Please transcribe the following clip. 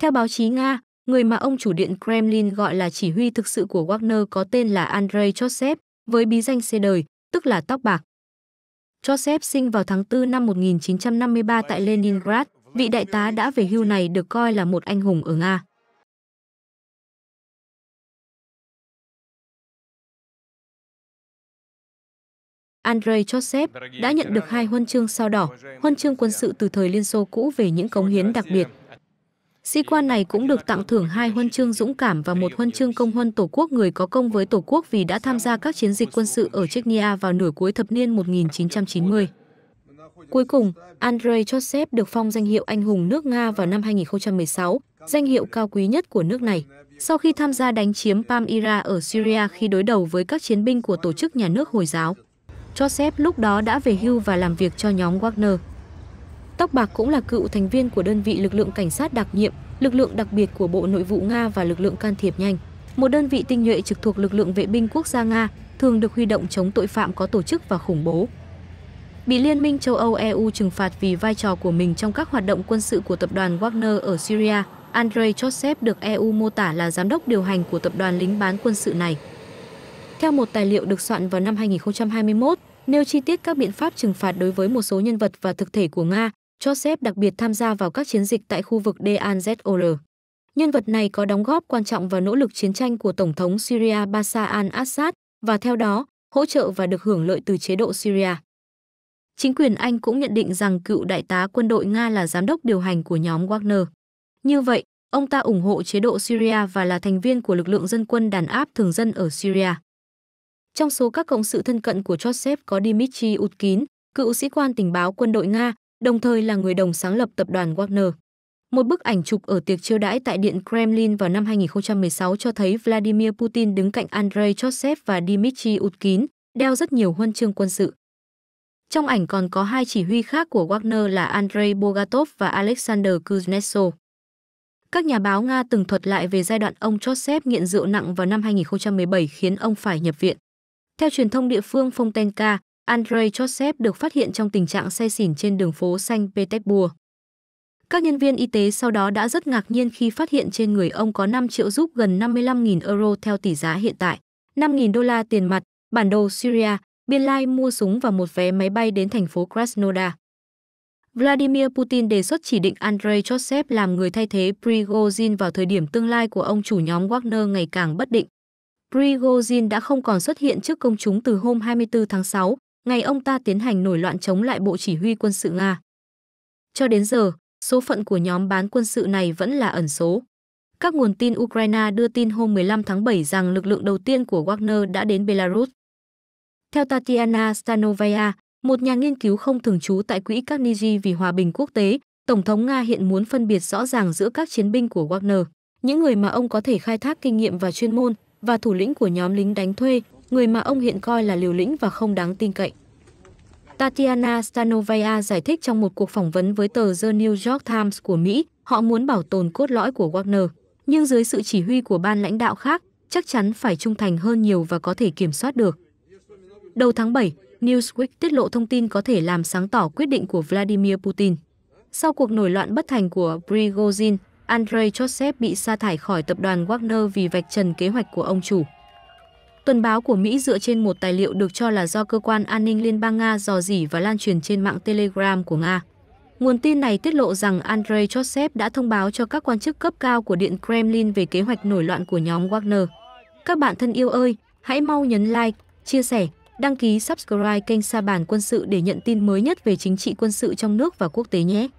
Theo báo chí Nga, người mà ông chủ điện Kremlin gọi là chỉ huy thực sự của Wagner có tên là Andrei Chotsev, với bí danh xe đời, tức là tóc bạc. Chotsev sinh vào tháng 4 năm 1953 tại Leningrad, vị đại tá đã về hưu này được coi là một anh hùng ở Nga. Andrei Chotsev đã nhận được hai huân chương sao đỏ, huân chương quân sự từ thời Liên Xô cũ về những cống hiến đặc biệt Sĩ quan này cũng được tặng thưởng hai huân chương dũng cảm và một huân chương công huân Tổ quốc người có công với Tổ quốc vì đã tham gia các chiến dịch quân sự ở Chechnya vào nửa cuối thập niên 1990. Cuối cùng, Andrei Chotsev được phong danh hiệu Anh hùng nước Nga vào năm 2016, danh hiệu cao quý nhất của nước này, sau khi tham gia đánh chiếm Palmyra ở Syria khi đối đầu với các chiến binh của tổ chức nhà nước Hồi giáo. Chotsev lúc đó đã về hưu và làm việc cho nhóm Wagner. Tóc Bạc cũng là cựu thành viên của đơn vị lực lượng cảnh sát đặc nhiệm, lực lượng đặc biệt của Bộ Nội vụ Nga và lực lượng can thiệp nhanh. Một đơn vị tinh nhuệ trực thuộc lực lượng vệ binh quốc gia Nga, thường được huy động chống tội phạm có tổ chức và khủng bố. Bị Liên minh châu Âu EU trừng phạt vì vai trò của mình trong các hoạt động quân sự của tập đoàn Wagner ở Syria, Andrei Chotsev được EU mô tả là giám đốc điều hành của tập đoàn lính bán quân sự này. Theo một tài liệu được soạn vào năm 2021, nêu chi tiết các biện pháp trừng phạt đối với một số nhân vật và thực thể của Nga, Joseph đặc biệt tham gia vào các chiến dịch tại khu vực DANZOR. Nhân vật này có đóng góp quan trọng vào nỗ lực chiến tranh của Tổng thống Syria Bashar al-Assad và theo đó hỗ trợ và được hưởng lợi từ chế độ Syria. Chính quyền Anh cũng nhận định rằng cựu đại tá quân đội Nga là giám đốc điều hành của nhóm Wagner. Như vậy, ông ta ủng hộ chế độ Syria và là thành viên của lực lượng dân quân đàn áp thường dân ở Syria. Trong số các cộng sự thân cận của Joseph có Dmitry Utkin, cựu sĩ quan tình báo quân đội Nga, đồng thời là người đồng sáng lập tập đoàn Wagner. Một bức ảnh chụp ở tiệc chiêu đãi tại Điện Kremlin vào năm 2016 cho thấy Vladimir Putin đứng cạnh Andrei Chosev và Dmitry Utkin, đeo rất nhiều huân chương quân sự. Trong ảnh còn có hai chỉ huy khác của Wagner là Andrei Bogatov và Alexander Kuznetsov. Các nhà báo Nga từng thuật lại về giai đoạn ông Chosev nghiện rượu nặng vào năm 2017 khiến ông phải nhập viện. Theo truyền thông địa phương Fontenka, Andrei Chotsev được phát hiện trong tình trạng say xỉn trên đường phố Xanh Petersburg. Các nhân viên y tế sau đó đã rất ngạc nhiên khi phát hiện trên người ông có 5 triệu rúp gần 55.000 euro theo tỷ giá hiện tại, 5.000 đô la tiền mặt, bản đồ Syria, biên lai mua súng và một vé máy bay đến thành phố Krasnodar. Vladimir Putin đề xuất chỉ định Andrei Chotsev làm người thay thế Prigozhin vào thời điểm tương lai của ông chủ nhóm Wagner ngày càng bất định. Prigozhin đã không còn xuất hiện trước công chúng từ hôm 24 tháng 6, ngày ông ta tiến hành nổi loạn chống lại Bộ Chỉ huy quân sự Nga. Cho đến giờ, số phận của nhóm bán quân sự này vẫn là ẩn số. Các nguồn tin Ukraine đưa tin hôm 15 tháng 7 rằng lực lượng đầu tiên của Wagner đã đến Belarus. Theo Tatiana Stanovaya, một nhà nghiên cứu không thường trú tại Quỹ các Niji vì Hòa bình Quốc tế, Tổng thống Nga hiện muốn phân biệt rõ ràng giữa các chiến binh của Wagner, những người mà ông có thể khai thác kinh nghiệm và chuyên môn, và thủ lĩnh của nhóm lính đánh thuê, người mà ông hiện coi là liều lĩnh và không đáng tin cậy. Tatiana Stanovaya giải thích trong một cuộc phỏng vấn với tờ The New York Times của Mỹ, họ muốn bảo tồn cốt lõi của Wagner, nhưng dưới sự chỉ huy của ban lãnh đạo khác, chắc chắn phải trung thành hơn nhiều và có thể kiểm soát được. Đầu tháng 7, Newsweek tiết lộ thông tin có thể làm sáng tỏ quyết định của Vladimir Putin. Sau cuộc nổi loạn bất thành của Prigozhin, Andrei Chosev bị sa thải khỏi tập đoàn Wagner vì vạch trần kế hoạch của ông chủ. Tuần báo của Mỹ dựa trên một tài liệu được cho là do cơ quan an ninh Liên bang Nga dò dỉ và lan truyền trên mạng Telegram của Nga. Nguồn tin này tiết lộ rằng Andrei Joseph đã thông báo cho các quan chức cấp cao của Điện Kremlin về kế hoạch nổi loạn của nhóm Wagner. Các bạn thân yêu ơi, hãy mau nhấn like, chia sẻ, đăng ký subscribe kênh Sa Bàn Quân sự để nhận tin mới nhất về chính trị quân sự trong nước và quốc tế nhé!